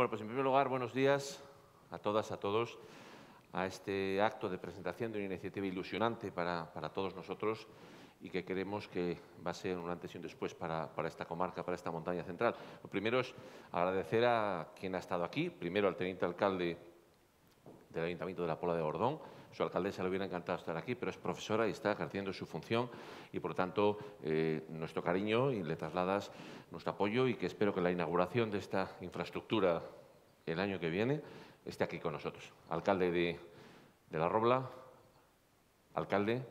Bueno, pues en primer lugar, buenos días a todas, a todos, a este acto de presentación de una iniciativa ilusionante para, todos nosotros y que creemos que va a ser un antes y un después para, para, esta comarca, para esta montaña central. Lo primero es agradecer a quien ha estado aquí, primero al teniente alcalde del Ayuntamiento de la Pola de Gordón, su alcaldesa le hubiera encantado estar aquí, pero es profesora y está ejerciendo su función y, por tanto, eh, nuestro cariño y le trasladas nuestro apoyo y que espero que la inauguración de esta infraestructura el año que viene esté aquí con nosotros. Alcalde de, de La Robla, alcalde,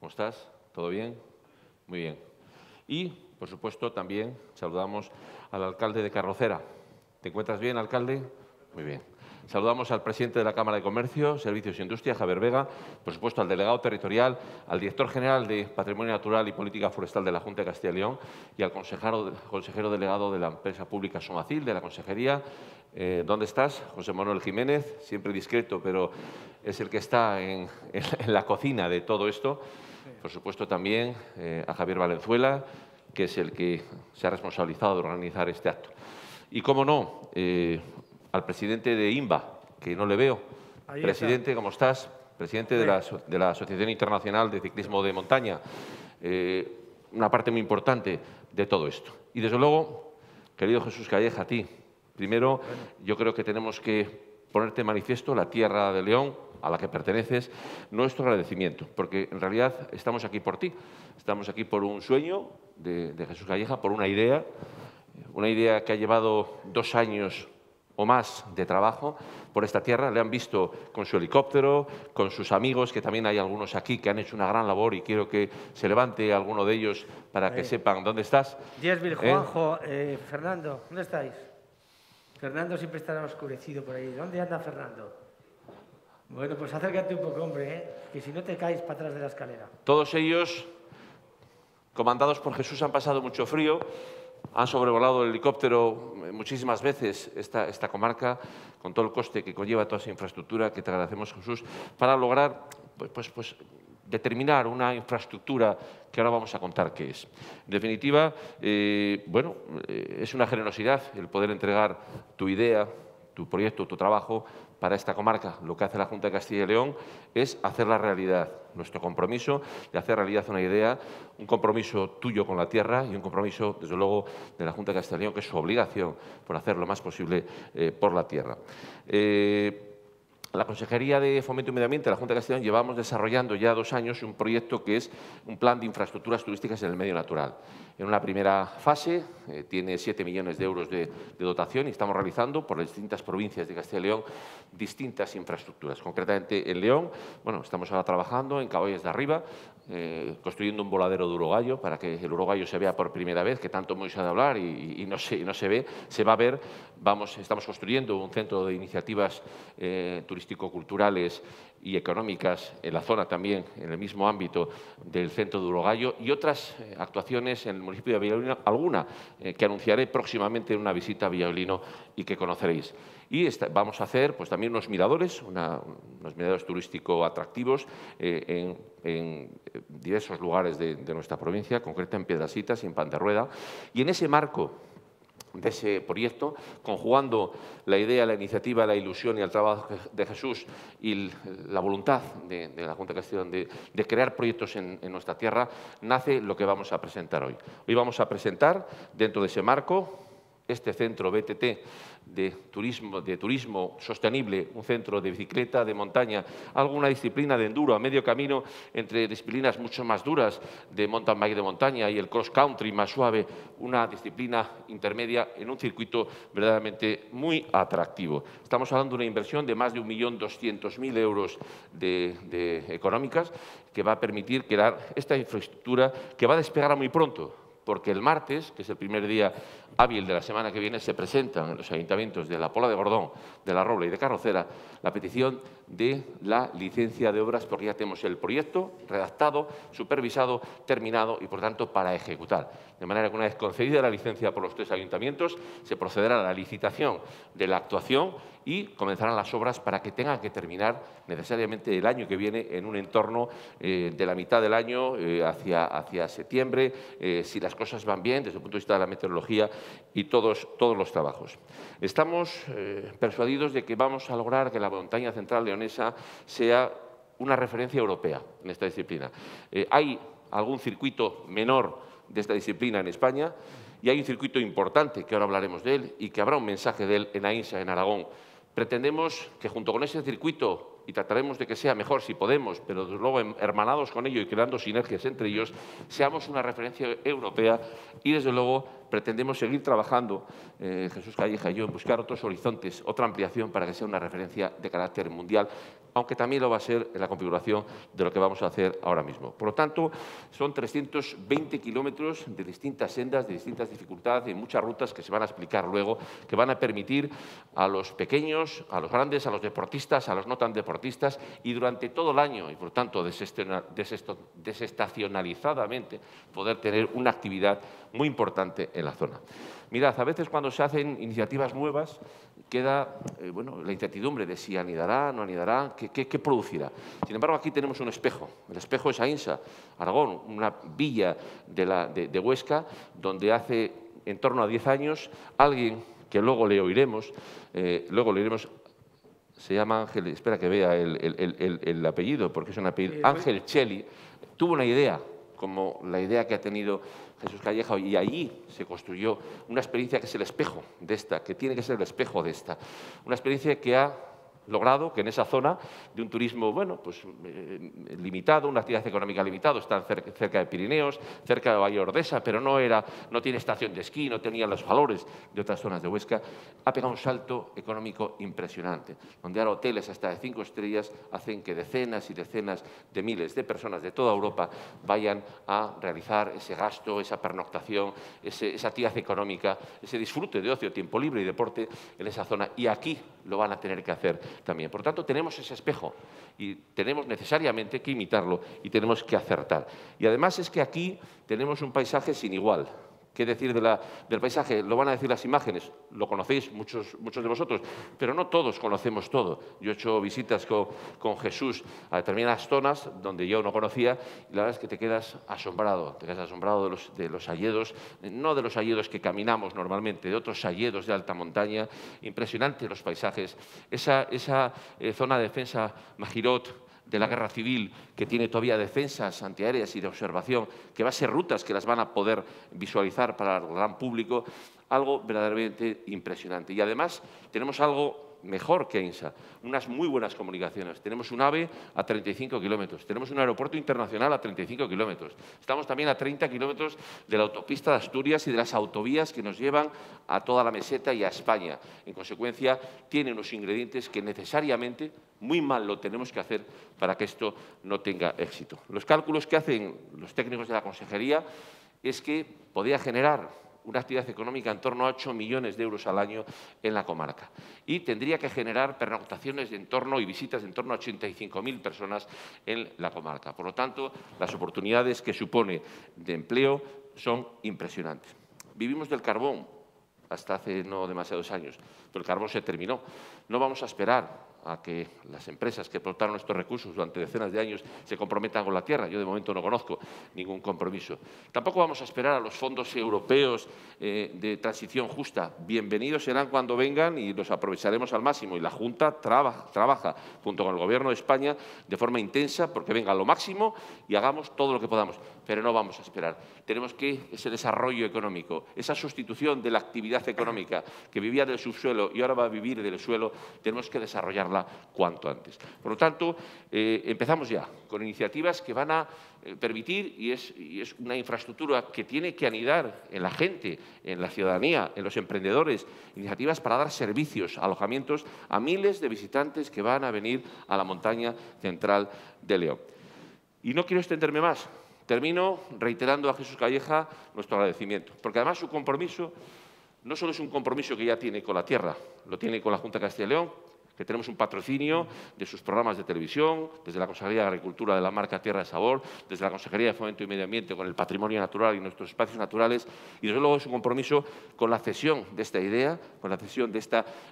¿cómo estás? ¿Todo bien? Muy bien. Y, por supuesto, también saludamos al alcalde de Carrocera. ¿Te encuentras bien, alcalde? Muy bien. Saludamos al presidente de la Cámara de Comercio, Servicios e Industria, Javier Vega, por supuesto al delegado territorial, al director general de Patrimonio Natural y Política Forestal de la Junta de Castilla y León y al consejero, delegado de la empresa pública Somacil, de la Consejería. Eh, ¿Dónde estás? José Manuel Jiménez, siempre discreto, pero es el que está en, la cocina de todo esto. Por supuesto también eh, a Javier Valenzuela, que es el que se ha responsabilizado de organizar este acto. Y cómo no, eh, al presidente de IMBA, que no le veo. presidente, ¿cómo estás? Presidente de la, Asociación Internacional de Ciclismo de Montaña. Eh, una parte muy importante de todo esto. Y desde luego, querido Jesús Calleja, a ti. Primero, yo creo que tenemos que ponerte manifiesto la tierra de León a la que perteneces, nuestro agradecimiento, porque en realidad estamos aquí por ti, estamos aquí por un sueño de, de Jesús Calleja, por una idea, una idea que ha llevado dos años más de trabajo por esta tierra. Le han visto con su helicóptero, con sus amigos, que también hay algunos aquí que han hecho una gran labor y quiero que se levante alguno de ellos para que sepan dónde estás. ¿Eh? Juanjo, eh, Fernando, ¿dónde estáis? Fernando siempre estará oscurecido por ahí. ¿Dónde anda Fernando? Bueno, pues acércate un poco, hombre, ¿eh? que si no te caes para atrás de la escalera. Todos ellos, comandados por Jesús, han pasado mucho frío han sobrevolado el helicóptero eh, muchísimas veces esta, comarca, con todo el coste que conlleva toda esa infraestructura, que te agradecemos, Jesús, para lograr pues, pues, pues, determinar una infraestructura que ahora vamos a contar qué es. En definitiva, eh, bueno, eh, es una generosidad el poder entregar tu idea, tu proyecto, tu trabajo, para esta comarca. Lo que hace la Junta de Castilla y León es hacer la realidad, nuestro compromiso de hacer realidad una idea, un compromiso tuyo con la tierra y un compromiso, desde luego, de la Junta de Castilla y León, que es su obligación por hacer lo más posible eh, por la tierra. Eh, la Consejería de Fomento y Medio Ambiente de la Junta de Castilla y León llevamos desarrollando ya dos años un proyecto que es un plan de infraestructuras turísticas en el medio natural en una primera fase, eh, tiene 7 millones de euros de, dotación y estamos realizando por las distintas provincias de Castilla y León distintas infraestructuras. Concretamente en León, bueno, estamos ahora trabajando en Caballes de Arriba, eh, construyendo un voladero de urogallo para que el urogallo se vea por primera vez, que tanto hemos oído hablar y, no se, ve, se va a ver. Vamos, estamos construyendo un centro de iniciativas eh, turístico-culturales y económicas en la zona también, en el mismo ámbito del centro de Urogallo y otras eh, actuaciones en el municipio de Villalino, alguna eh, que anunciaré próximamente en una visita a Villalino y que conoceréis. Y vamos a hacer pues, también unos miradores, unos miradores turísticos atractivos eh, en, diversos lugares de, nuestra provincia, concreta en Piedrasitas y en Rueda Y en ese marco de ese proyecto, conjugando la idea, la iniciativa, la ilusión y el trabajo de Jesús y la voluntad de, la Junta de Castilla de, de crear proyectos en, en, nuestra tierra, nace lo que vamos a presentar hoy. Hoy vamos a presentar, dentro de ese marco, este centro BTT de turismo, sostenible, un centro de bicicleta, de montaña, alguna disciplina de enduro a medio camino entre disciplinas mucho más duras de mountain bike de montaña y el cross country más suave, una disciplina intermedia en un circuito verdaderamente muy atractivo. Estamos hablando de una inversión de más de 1.200.000 euros económicas que va a permitir crear esta infraestructura que va a despegar muy pronto porque el martes, que es el primer día hábil de la semana que viene, se presentan en los ayuntamientos de La Pola de Bordón, de La Robla y de Carrocera la petición de la licencia de obras porque ya tenemos el proyecto redactado, supervisado, terminado y, por tanto, para ejecutar. De manera que una vez concedida la licencia por los tres ayuntamientos, se procederá a la licitación de la actuación y comenzarán las obras para que tengan que terminar necesariamente el año que viene en un entorno eh, de la mitad del año eh, hacia, hacia septiembre, eh, si las cosas van bien desde el punto de vista de la meteorología y todos, todos los trabajos. Estamos persuadidos de que vamos a lograr que la montaña central de esa sea una referencia europea en esta disciplina. Eh, hay algún circuito menor de esta disciplina en España y hay un circuito importante, que ahora hablaremos de él, y que habrá un mensaje de él en AINSA, en Aragón. Pretendemos que junto con ese circuito y trataremos de que sea mejor si podemos, pero desde luego em, hermanados con ello y creando sinergias entre ellos, seamos una referencia europea y desde luego pretendemos seguir trabajando, eh, Jesús Calleja y yo, en buscar otros horizontes, otra ampliación para que sea una referencia de carácter mundial aunque también lo va a ser en la configuración de lo que vamos a hacer ahora mismo. Por lo tanto, son 320 kilómetros de distintas sendas, de distintas dificultades y muchas rutas que se van a explicar luego, que van a permitir a los pequeños, a los grandes, a los deportistas, a los no tan deportistas y durante todo el año, y por tanto desestacionalizadamente, poder tener una actividad muy importante en la zona. Mirad, a veces cuando se hacen iniciativas nuevas queda eh, bueno, la incertidumbre de si anidará, no anidará, qué, producirá. Sin embargo, aquí tenemos un espejo. El espejo es Ainsa, Aragón, una villa de, Huesca, donde hace en torno a 10 años alguien que luego le oiremos, eh, luego le oiremos se llama Ángel, espera que vea el, el apellido, porque es un apellido, Ángel Cheli, tuvo una idea, como la idea que ha tenido Jesús Calleja, y allí se construyó una experiencia que es el espejo de esta, que tiene que ser el espejo de esta, una experiencia que ha logrado que en esa zona de un turismo bueno, pues, eh, limitado, una actividad económica limitada, están cerca de Pirineos, cerca de Valle pero no, era, no tiene estación de esquí, no tenía los valores de otras zonas de Huesca, ha pegado un salto económico impresionante, donde ahora hoteles hasta de cinco estrellas hacen que decenas y decenas de miles de personas de toda Europa vayan a realizar ese gasto, esa pernoctación, esa actividad económica, ese disfrute de ocio, tiempo libre y deporte en esa zona. Y aquí lo van a tener que hacer por tanto, tenemos ese espejo y tenemos necesariamente que imitarlo y tenemos que acertar. Y además es que aquí tenemos un paisaje sin igual qué decir del paisaje, lo van a decir las imágenes, lo conocéis muchos, muchos de vosotros, pero no todos conocemos todo. Yo he hecho visitas con, Jesús a determinadas zonas donde yo no conocía y la verdad es que te quedas asombrado, te quedas asombrado de los, de los no de los alledos que caminamos normalmente, de otros alledos de alta montaña, impresionantes los paisajes, esa, eh, zona de defensa Magirot, de la guerra civil, que tiene todavía defensas antiaéreas y de observación, que va a ser rutas que las van a poder visualizar para el gran público, algo verdaderamente impresionante. Y además tenemos algo mejor que INSA, unas muy buenas comunicaciones. Tenemos un AVE a 35 kilómetros, tenemos un aeropuerto internacional a 35 kilómetros, estamos también a 30 kilómetros de la autopista de Asturias y de las autovías que nos llevan a toda la meseta y a España. En consecuencia, tiene unos ingredientes que necesariamente muy mal lo tenemos que hacer para que esto no tenga éxito. Los cálculos que hacen los técnicos de la consejería es que podía generar una actividad económica en torno a 8 millones de euros al año en la comarca. Y tendría que generar pernoctaciones de en y visitas de en torno a 85.000 personas en la comarca. Por lo tanto, las oportunidades que supone de empleo son impresionantes. Vivimos del carbón hasta hace no demasiados años, pero el carbón se terminó. No vamos a esperar a que las empresas que explotaron estos recursos durante decenas de años se comprometan con la tierra. Yo de momento no conozco ningún compromiso. Tampoco vamos a esperar a los fondos europeos eh, de transición justa. Bienvenidos serán cuando vengan y los aprovecharemos al máximo. Y la Junta trabaja junto con el Gobierno de España de forma intensa porque venga lo máximo y hagamos todo lo que podamos. Pero no vamos a esperar. Tenemos que ese desarrollo económico, esa sustitución de la actividad económica que vivía del subsuelo y ahora va a vivir del suelo, tenemos que desarrollar cuanto antes. Por lo tanto, eh, empezamos ya con iniciativas que van a eh, permitir, y es, y es una infraestructura que tiene que anidar en la gente, en la ciudadanía, en los emprendedores, iniciativas para dar servicios, alojamientos a miles de visitantes que van a venir a la montaña central de León. Y no quiero extenderme más. Termino reiterando a Jesús Calleja nuestro agradecimiento, porque además su compromiso no solo es un compromiso que ya tiene con la tierra, lo tiene con la Junta de Castilla y León, que tenemos un patrocinio de sus programas de televisión, desde la Consejería de Agricultura de la marca Tierra de Sabor, desde la Consejería de Fomento y Medio Ambiente con el patrimonio natural y nuestros espacios naturales, y desde luego es compromiso con la cesión de esta idea, con la cesión de,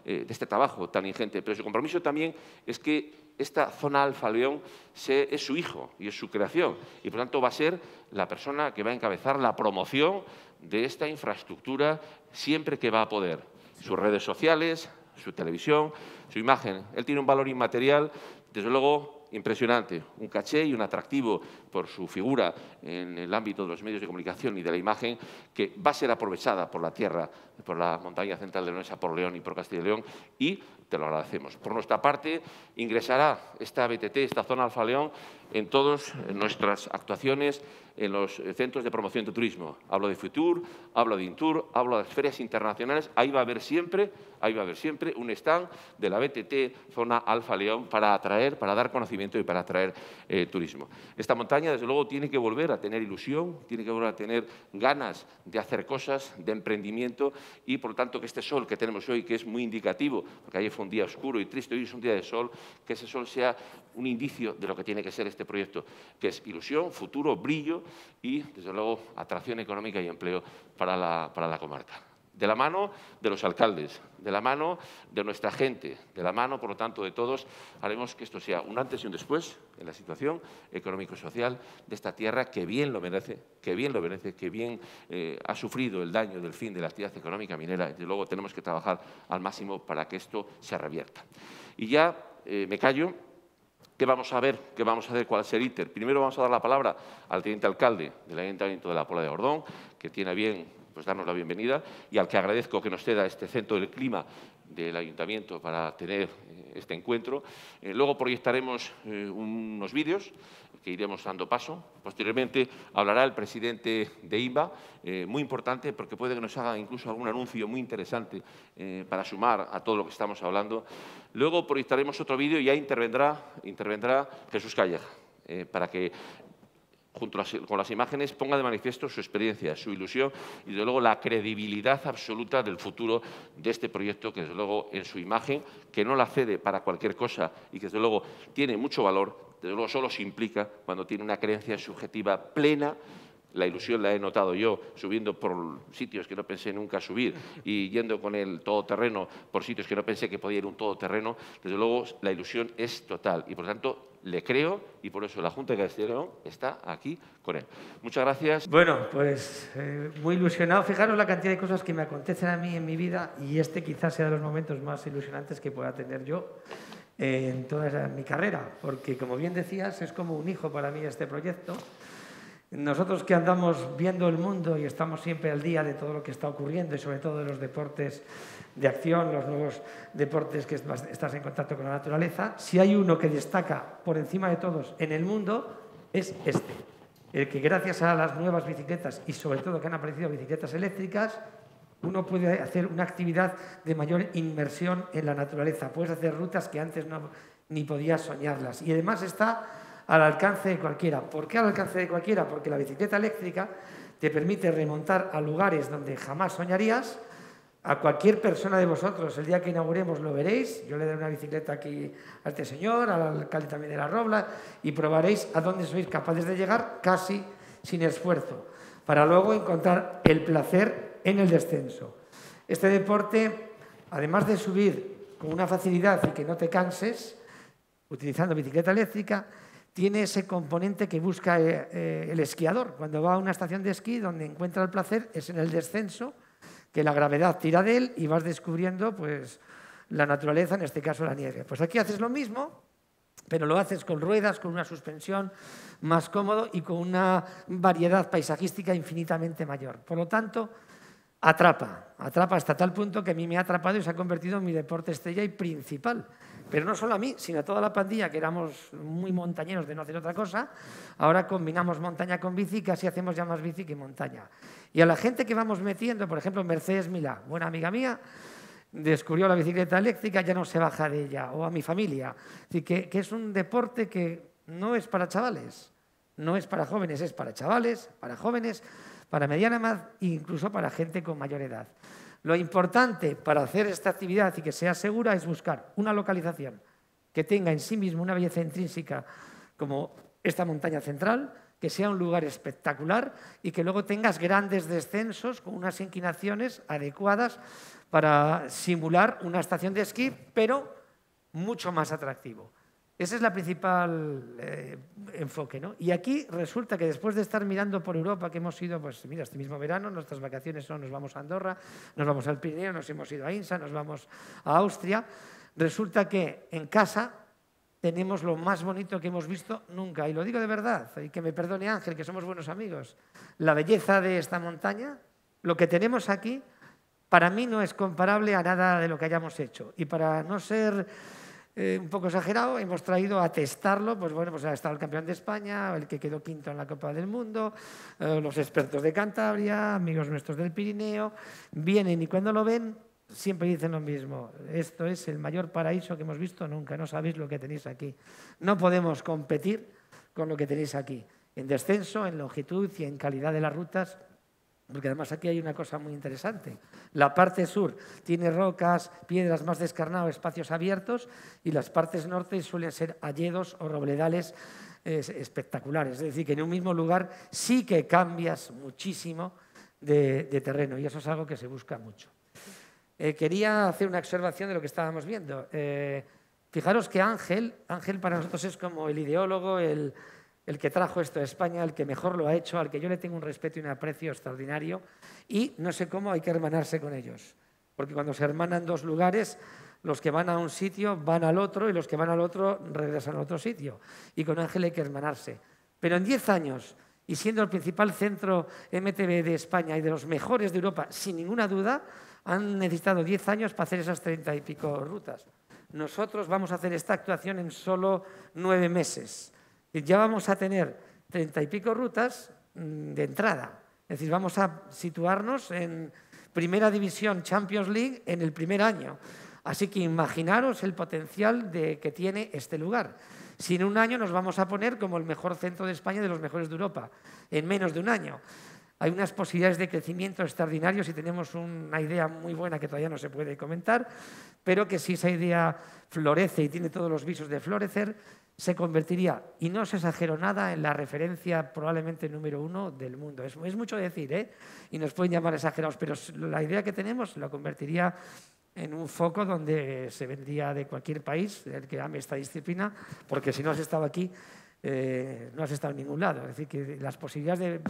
eh, de este trabajo tan ingente. Pero su compromiso también es que esta zona Alfa León es su hijo y es su creación, y por tanto va a ser la persona que va a encabezar la promoción de esta infraestructura siempre que va a poder. Sus redes sociales, su televisión, su imagen. Él tiene un valor inmaterial, desde luego, impresionante, un caché y un atractivo por su figura en el ámbito de los medios de comunicación y de la imagen que va a ser aprovechada por la tierra, por la montaña central de leonesa, por León y por Castilla y León y te lo agradecemos. Por nuestra parte, ingresará esta BTT, esta zona Alfa León, en todas nuestras actuaciones en los centros de promoción de turismo. Hablo de Futur, hablo de Intur, hablo de las ferias internacionales. Ahí va a haber siempre, ahí va a haber siempre un stand de la BTT Zona Alfa León para atraer, para dar conocimiento y para atraer eh, turismo. Esta montaña, desde luego, tiene que volver a tener ilusión, tiene que volver a tener ganas de hacer cosas, de emprendimiento y, por lo tanto, que este sol que tenemos hoy, que es muy indicativo, porque ayer fue un día oscuro y triste, hoy es un día de sol, que ese sol sea un indicio de lo que tiene que ser este este proyecto, que es ilusión, futuro, brillo y, desde luego, atracción económica y empleo para la, para la comarca de la mano de los alcaldes, de la mano de nuestra gente, de la mano, por lo tanto, de todos, haremos que esto sea un antes y un después en la situación económico-social de esta tierra que bien lo merece, que bien lo merece, que bien eh, ha sufrido el daño del fin de la actividad económica minera. Y luego tenemos que trabajar al máximo para que esto se revierta. Y ya eh, me callo ¿Qué vamos a ver? ¿Qué vamos a hacer? ¿Cuál es el íter? Primero vamos a dar la palabra al teniente alcalde del Ayuntamiento de la Pola de Gordón, que tiene bien pues, darnos la bienvenida y al que agradezco que nos ceda este centro del clima del Ayuntamiento para tener eh, este encuentro. Eh, luego proyectaremos eh, unos vídeos que iremos dando paso. Posteriormente hablará el presidente de iva eh, muy importante porque puede que nos haga incluso algún anuncio muy interesante eh, para sumar a todo lo que estamos hablando. Luego proyectaremos otro vídeo y ahí intervendrá, intervendrá Jesús Calleja eh, para que junto con las imágenes, ponga de manifiesto su experiencia, su ilusión y, desde luego, la credibilidad absoluta del futuro de este proyecto, que, desde luego, en su imagen, que no la cede para cualquier cosa y que, desde luego, tiene mucho valor, desde luego solo se implica cuando tiene una creencia subjetiva plena. La ilusión la he notado yo subiendo por sitios que no pensé nunca subir y yendo con el todoterreno por sitios que no pensé que podía ir un todoterreno. Desde luego la ilusión es total y por lo tanto le creo y por eso la Junta de Castilla León está aquí con él. Muchas gracias. Bueno, pues eh, muy ilusionado. Fijaros la cantidad de cosas que me acontecen a mí en mi vida y este quizás sea de los momentos más ilusionantes que pueda tener yo. Eh, en toda mi carrera, porque como bien decías, es como un hijo para mí este proyecto. Nosotros que andamos viendo el mundo y estamos siempre al día de todo lo que está ocurriendo y sobre todo de los deportes de acción, los nuevos deportes que estás en contacto con la naturaleza, si hay uno que destaca por encima de todos en el mundo es este, el que gracias a las nuevas bicicletas y sobre todo que han aparecido bicicletas eléctricas, uno puede hacer una actividad de mayor inmersión en la naturaleza. Puedes hacer rutas que antes no, ni podías soñarlas. Y además está al alcance de cualquiera. ¿Por qué al alcance de cualquiera? Porque la bicicleta eléctrica te permite remontar a lugares donde jamás soñarías. A cualquier persona de vosotros, el día que inauguremos lo veréis. Yo le daré una bicicleta aquí a este señor, al alcalde también de la Robla, y probaréis a dónde sois capaces de llegar casi sin esfuerzo, para luego encontrar el placer en el descenso. Este deporte, además de subir con una facilidad y que no te canses, utilizando bicicleta eléctrica, tiene ese componente que busca eh, eh, el esquiador. Cuando va a una estación de esquí, donde encuentra el placer es en el descenso, que la gravedad tira de él y vas descubriendo pues, la naturaleza, en este caso la nieve. Pues aquí haces lo mismo, pero lo haces con ruedas, con una suspensión más cómodo y con una variedad paisajística infinitamente mayor. Por lo tanto, atrapa, atrapa hasta tal punto que a mí me ha atrapado y se ha convertido en mi deporte estrella y principal. Pero no solo a mí, sino a toda la pandilla, que éramos muy montañeros de no hacer otra cosa, ahora combinamos montaña con bici y casi hacemos ya más bici que montaña. Y a la gente que vamos metiendo, por ejemplo, Mercedes Mila, buena amiga mía, descubrió la bicicleta eléctrica, ya no se baja de ella, o a mi familia. Así que es un deporte que no es para chavales, no es para jóvenes, es para chavales, para jóvenes, para mediana edad e incluso para gente con mayor edad. Lo importante para hacer esta actividad y que sea segura es buscar una localización que tenga en sí mismo una belleza intrínseca como esta montaña central, que sea un lugar espectacular y que luego tengas grandes descensos con unas inclinaciones adecuadas para simular una estación de esquí, pero mucho más atractivo. Ese es el principal eh, enfoque. ¿no? Y aquí resulta que después de estar mirando por Europa, que hemos ido, pues mira, este mismo verano, nuestras vacaciones son, nos vamos a Andorra, nos vamos al Pirineo, nos hemos ido a Insa, nos vamos a Austria, resulta que en casa tenemos lo más bonito que hemos visto nunca. Y lo digo de verdad, y que me perdone Ángel, que somos buenos amigos. La belleza de esta montaña, lo que tenemos aquí, para mí no es comparable a nada de lo que hayamos hecho. Y para no ser eh, un poco exagerado, hemos traído a testarlo, pues bueno, pues ha estado el campeón de España, el que quedó quinto en la Copa del Mundo, eh, los expertos de Cantabria, amigos nuestros del Pirineo, vienen y cuando lo ven siempre dicen lo mismo, esto es el mayor paraíso que hemos visto nunca, no sabéis lo que tenéis aquí. No podemos competir con lo que tenéis aquí, en descenso, en longitud y en calidad de las rutas porque además aquí hay una cosa muy interesante. La parte sur tiene rocas, piedras más descarnadas, espacios abiertos, y las partes norte suelen ser alledos o robledales eh, espectaculares. Es decir, que en un mismo lugar sí que cambias muchísimo de, terreno, y eso es algo que se busca mucho. Eh, quería hacer una observación de lo que estábamos viendo. Eh, fijaros que Ángel, Ángel para nosotros es como el ideólogo, el, el que trajo esto a España, el que mejor lo ha hecho, al que yo le tengo un respeto y un aprecio extraordinario, y no sé cómo hay que hermanarse con ellos. Porque cuando se hermanan dos lugares, los que van a un sitio van al otro y los que van al otro regresan a otro sitio. Y con Ángel hay que hermanarse. Pero en diez años, y siendo el principal centro MTB de España y de los mejores de Europa, sin ninguna duda, han necesitado diez años para hacer esas 30 y pico rutas. Nosotros vamos a hacer esta actuación en solo nueve meses ya vamos a tener treinta y pico rutas mm, de entrada. Es decir, vamos a situarnos en primera división Champions League en el primer año. Así que imaginaros el potencial que tiene este lugar. Si en un año nos vamos a poner como el mejor centro de España de los mejores de Europa, en menos de un año hay unas posibilidades de crecimiento extraordinarios y tenemos una idea muy buena que todavía no se puede comentar, pero que si esa idea florece y tiene todos los visos de florecer, se convertiría, y no se exagero nada, en la referencia probablemente número uno del mundo. Es, es mucho decir, ¿eh? y nos pueden llamar exagerados, pero la idea que tenemos la convertiría en un foco donde se vendría de cualquier país, el que ame esta disciplina, porque si no has estado aquí, eh, no has estado en ningún lado. Es decir, que las posibilidades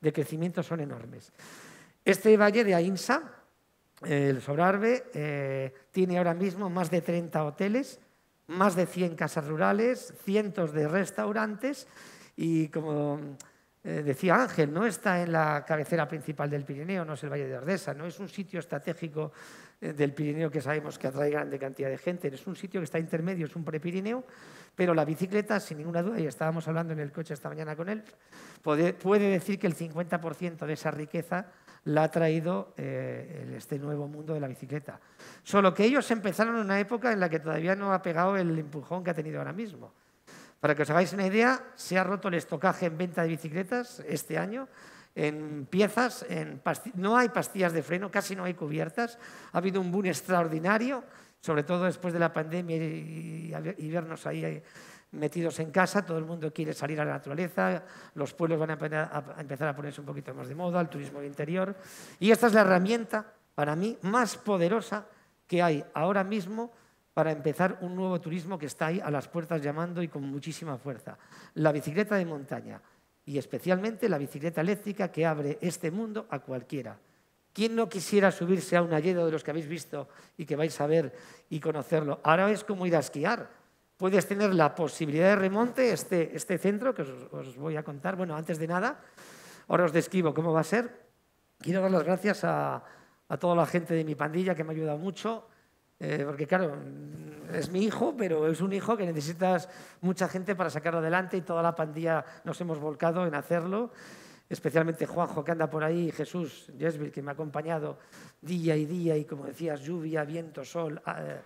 de, crecimiento son enormes. Este valle de Ainsa, el Sobrarbe, eh, tiene ahora mismo más de 30 hoteles, más de 100 casas rurales, cientos de restaurantes y como eh, decía Ángel, no está en la cabecera principal del Pirineo, no es el Valle de Ordesa, no es un sitio estratégico eh, del Pirineo que sabemos que atrae grande cantidad de gente. Es un sitio que está intermedio, es un prepirineo, pero la bicicleta, sin ninguna duda, y estábamos hablando en el coche esta mañana con él, puede, decir que el 50% de esa riqueza la ha traído eh, este nuevo mundo de la bicicleta. Solo que ellos empezaron en una época en la que todavía no ha pegado el empujón que ha tenido ahora mismo. Para que os hagáis una idea, se ha roto el estocaje en venta de bicicletas este año en piezas, no hay pastillas de freno, casi no hay cubiertas. Ha habido un boom extraordinario, sobre todo después de la pandemia y, vernos ahí eh, metidos en casa, todo el mundo quiere salir a la naturaleza, los pueblos van a, a empezar a ponerse un poquito más de moda, el turismo interior. Y esta es la herramienta, para mí, más poderosa que hay ahora mismo para empezar un nuevo turismo que está ahí a las puertas llamando y con muchísima fuerza. La bicicleta de montaña y especialmente la bicicleta eléctrica que abre este mundo a cualquiera. ¿Quién no quisiera subirse a un alledo de los que habéis visto y que vais a ver y conocerlo? Ahora es como ir a esquiar. Puedes tener la posibilidad de remonte, este, este centro que os, voy a contar. Bueno, antes de nada, ahora os describo cómo va a ser. Quiero dar las gracias a, toda la gente de mi pandilla que me ha ayudado mucho, eh, porque claro, es mi hijo, pero es un hijo que necesitas mucha gente para sacarlo adelante y toda la pandilla nos hemos volcado en hacerlo, especialmente Juanjo que anda por ahí, Jesús que me ha acompañado día y día y como decías, lluvia, viento, sol. Ah, eh,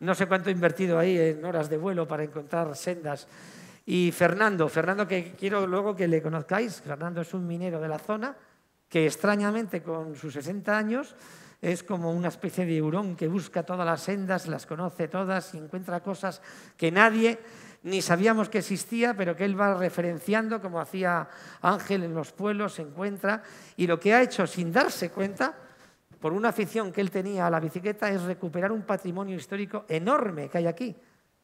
no sé cuánto he invertido ahí en horas de vuelo para encontrar sendas. Y Fernando, Fernando que quiero luego que le conozcáis, Fernando es un minero de la zona que extrañamente con sus 60 años es como una especie de hurón que busca todas las sendas, las conoce todas y encuentra cosas que nadie ni sabíamos que existía, pero que él va referenciando, como hacía Ángel en los pueblos, se encuentra, y lo que ha hecho sin darse cuenta, por una afición que él tenía a la bicicleta, es recuperar un patrimonio histórico enorme que hay aquí.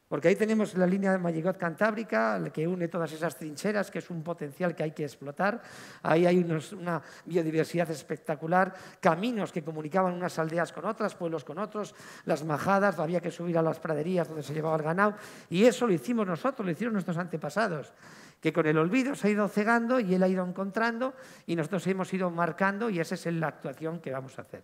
Porque ahí tenemos la línea de Malligot Cantábrica, que une todas esas trincheras, que es un potencial que hay que explotar. Ahí hay una biodiversidad espectacular, caminos que comunicaban unas aldeas con otras, pueblos con otros, las majadas, había que subir a las praderías donde se llevaba el ganado. Y eso lo hicimos nosotros, lo hicieron nuestros antepasados, que con el olvido se ha ido cegando y él ha ido encontrando y nosotros hemos ido marcando y esa es la actuación que vamos a hacer.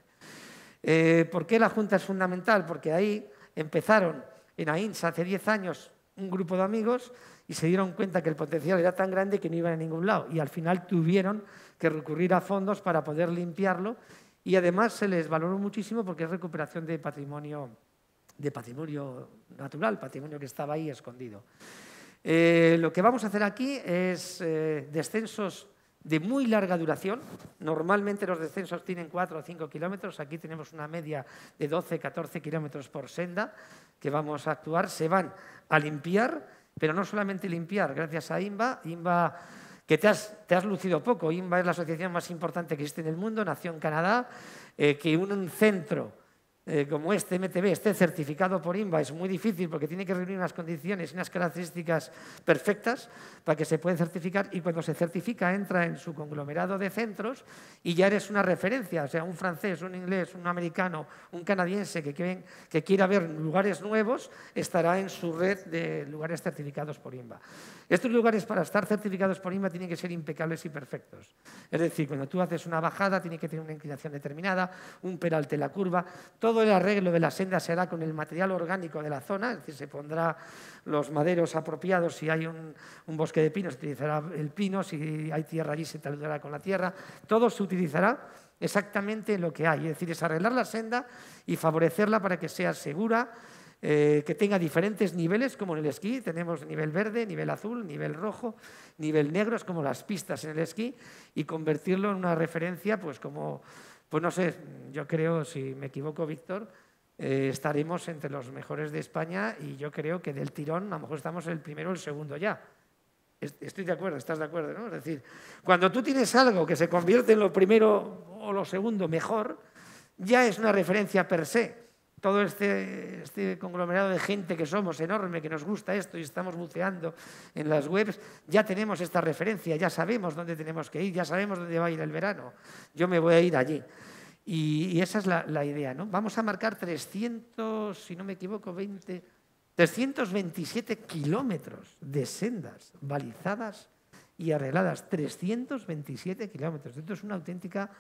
Eh, ¿Por qué la Junta es fundamental? Porque ahí empezaron en Ainsa hace 10 años un grupo de amigos y se dieron cuenta que el potencial era tan grande que no iban a ningún lado. Y al final tuvieron que recurrir a fondos para poder limpiarlo y además se les valoró muchísimo porque es recuperación de patrimonio, de patrimonio natural, patrimonio que estaba ahí escondido. Eh, lo que vamos a hacer aquí es eh, descensos de muy larga duración. Normalmente los descensos tienen 4 o 5 kilómetros, aquí tenemos una media de 12, 14 kilómetros por senda que vamos a actuar. Se van a limpiar, pero no solamente limpiar, gracias a IMBA. IMBA que te has, lucido poco. IMBA es la asociación más importante que existe en el mundo, nació en Canadá, eh, que un centro eh, como este MTB esté certificado por INVA es muy difícil porque tiene que reunir unas condiciones, y unas características perfectas para que se pueda certificar y cuando se certifica entra en su conglomerado de centros y ya eres una referencia, o sea, un francés, un inglés, un americano, un canadiense que, que quiera ver lugares nuevos estará en su red de lugares certificados por Imba. Estos lugares para estar certificados por INVA tienen que ser impecables y perfectos. Es decir, cuando tú haces una bajada tiene que tener una inclinación determinada, un peralte, la curva, todo el arreglo de la senda será con el material orgánico de la zona, es decir, se pondrá los maderos apropiados. Si hay un, bosque de pinos, se utilizará el pino. Si hay tierra allí, se taludará con la tierra. Todo se utilizará exactamente lo que hay. Es decir, es arreglar la senda y favorecerla para que sea segura, eh, que tenga diferentes niveles, como en el esquí. Tenemos nivel verde, nivel azul, nivel rojo, nivel negro, es como las pistas en el esquí, y convertirlo en una referencia, pues como pues no sé, yo creo, si me equivoco, Víctor, eh, estaremos entre los mejores de España y yo creo que del tirón a lo mejor estamos el primero o el segundo ya. Estoy de acuerdo, estás de acuerdo, ¿no? Es decir, cuando tú tienes algo que se convierte en lo primero o lo segundo mejor, ya es una referencia per se todo este, este, conglomerado de gente que somos enorme, que nos gusta esto y estamos buceando en las webs, ya tenemos esta referencia, ya sabemos dónde tenemos que ir, ya sabemos dónde va a ir el verano. Yo me voy a ir allí. Y, esa es la, idea, ¿no? Vamos a marcar 300, si no me equivoco, 20, 327 kilómetros de sendas balizadas y arregladas. 327 kilómetros. Esto es una auténtica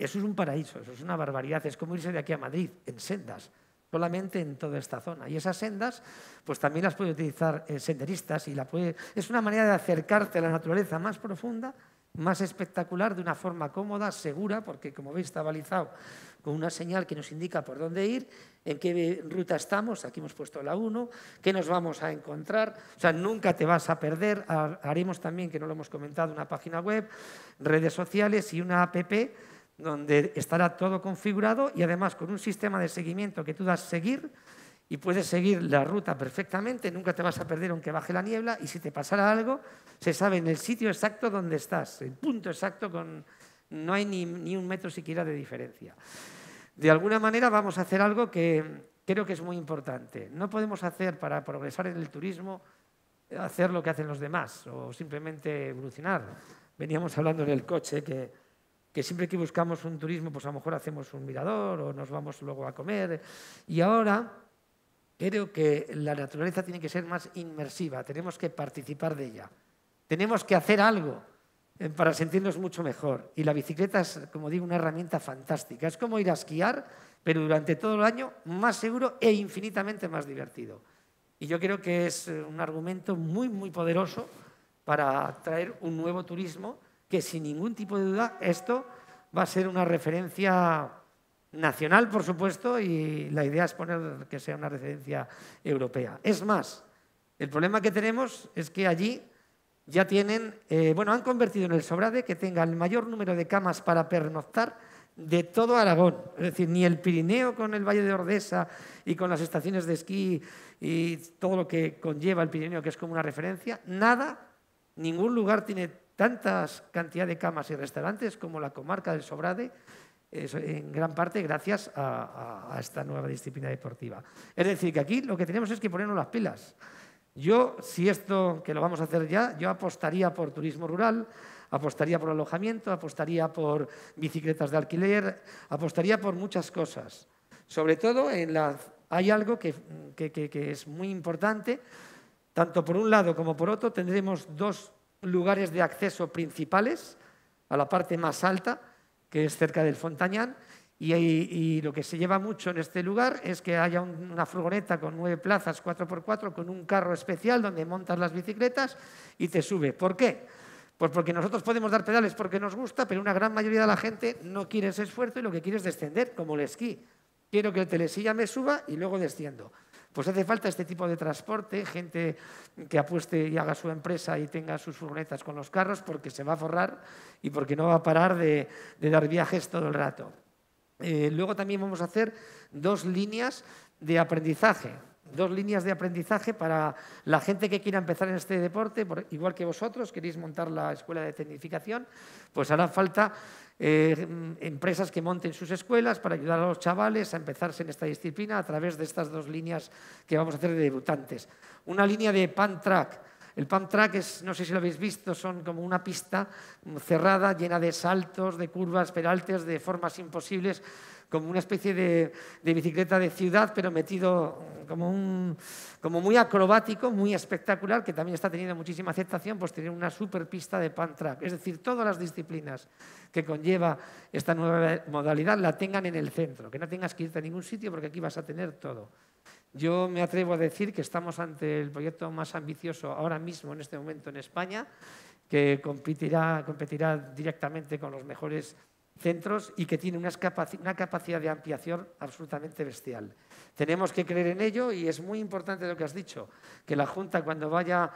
eso es un paraíso, eso es una barbaridad, es como irse de aquí a Madrid en sendas, solamente en toda esta zona. Y esas sendas, pues también las puede utilizar eh, senderistas y la puede... es una manera de acercarte a la naturaleza más profunda, más espectacular, de una forma cómoda, segura, porque como veis está balizado con una señal que nos indica por dónde ir, en qué ruta estamos, aquí hemos puesto la 1, qué nos vamos a encontrar, o sea, nunca te vas a perder, haremos también, que no lo hemos comentado, una página web, redes sociales y una app donde estará todo configurado y además con un sistema de seguimiento que tú das seguir y puedes seguir la ruta perfectamente, nunca te vas a perder aunque baje la niebla y si te pasara algo, se sabe en el sitio exacto donde estás, el punto exacto, con, no hay ni, ni un metro siquiera de diferencia. De alguna manera vamos a hacer algo que creo que es muy importante. No podemos hacer para progresar en el turismo hacer lo que hacen los demás o simplemente evolucionar. Veníamos hablando en el coche que que siempre que buscamos un turismo, pues a lo mejor hacemos un mirador o nos vamos luego a comer. Y ahora creo que la naturaleza tiene que ser más inmersiva, tenemos que participar de ella, tenemos que hacer algo eh, para sentirnos mucho mejor. Y la bicicleta es, como digo, una herramienta fantástica. Es como ir a esquiar, pero durante todo el año más seguro e infinitamente más divertido. Y yo creo que es eh, un argumento muy, muy poderoso para traer un nuevo turismo que sin ningún tipo de duda esto va a ser una referencia nacional, por supuesto, y la idea es poner que sea una referencia europea. Es más, el problema que tenemos es que allí ya tienen, eh, bueno, han convertido en el Sobrade que tenga el mayor número de camas para pernoctar de todo Aragón. Es decir, ni el Pirineo con el Valle de Ordesa y con las estaciones de esquí y todo lo que conlleva el Pirineo, que es como una referencia, nada, ningún lugar tiene tantas cantidad de camas y restaurantes como la comarca del Sobrade, en gran parte gracias a, esta nueva disciplina deportiva. Es decir, que aquí lo que tenemos es que ponernos las pilas. Yo, si esto que lo vamos a hacer ya, yo apostaría por turismo rural, apostaría por alojamiento, apostaría por bicicletas de alquiler, apostaría por muchas cosas. Sobre todo, en la, hay algo que, que, que, que es muy importante. Tanto por un lado como por otro tendremos dos lugares de acceso principales a la parte más alta, que es cerca del Fontañán, y, lo que se lleva mucho en este lugar es que haya una furgoneta con nueve plazas 4x4 con un carro especial donde montas las bicicletas y te sube. ¿Por qué? Pues porque nosotros podemos dar pedales porque nos gusta, pero una gran mayoría de la gente no quiere ese esfuerzo y lo que quiere es descender, como el esquí. Quiero que el telesilla me suba y luego desciendo. Pues hace falta este tipo de transporte, gente que apueste y haga su empresa y tenga sus furgonetas con los carros porque se va a forrar y porque no va a parar de, dar viajes todo el rato. Eh, luego también vamos a hacer dos líneas de aprendizaje dos líneas de aprendizaje para la gente que quiera empezar en este deporte, igual que vosotros queréis montar la escuela de tecnificación, pues hará falta eh, empresas que monten sus escuelas para ayudar a los chavales a empezarse en esta disciplina a través de estas dos líneas que vamos a hacer de debutantes. Una línea de pan track. El pump track es, no sé si lo habéis visto, son como una pista cerrada llena de saltos, de curvas, peraltes, de formas imposibles como una especie de, bicicleta de ciudad, pero metido como, muy acrobático, muy espectacular, que también está teniendo muchísima aceptación, pues tener una superpista de pan Es decir, todas las disciplinas que conlleva esta nueva modalidad la tengan en el centro, que no tengas que irte a ningún sitio porque aquí vas a tener todo. Yo me atrevo a decir que estamos ante el proyecto más ambicioso ahora mismo, en este momento, en España, que competirá, competirá directamente con los mejores centros y que tiene una capacidad de ampliación absolutamente bestial. Tenemos que creer en ello y es muy importante lo que has dicho, que la Junta cuando vaya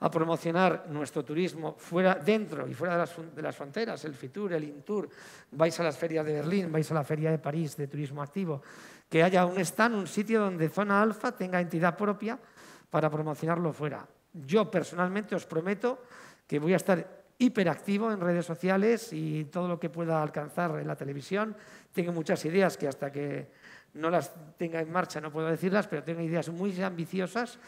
a promocionar nuestro turismo fuera, dentro y fuera de las, fronteras, el FITUR, el INTUR, vais a las ferias de Berlín, vais a la feria de París de turismo activo, que haya un stand, un sitio donde Zona Alfa tenga entidad propia para promocionarlo fuera. Yo personalmente os prometo que voy a estar hiperactivo en redes sociales y todo lo que pueda alcanzar en la televisión. Tengo muchas ideas que hasta que no las tenga en marcha no puedo decirlas, pero tengo ideas muy ambiciosas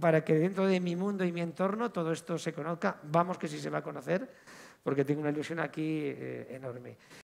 para que dentro de mi mundo y mi entorno todo esto se conozca. Vamos que sí se va a conocer, porque tengo una ilusión aquí eh, enorme.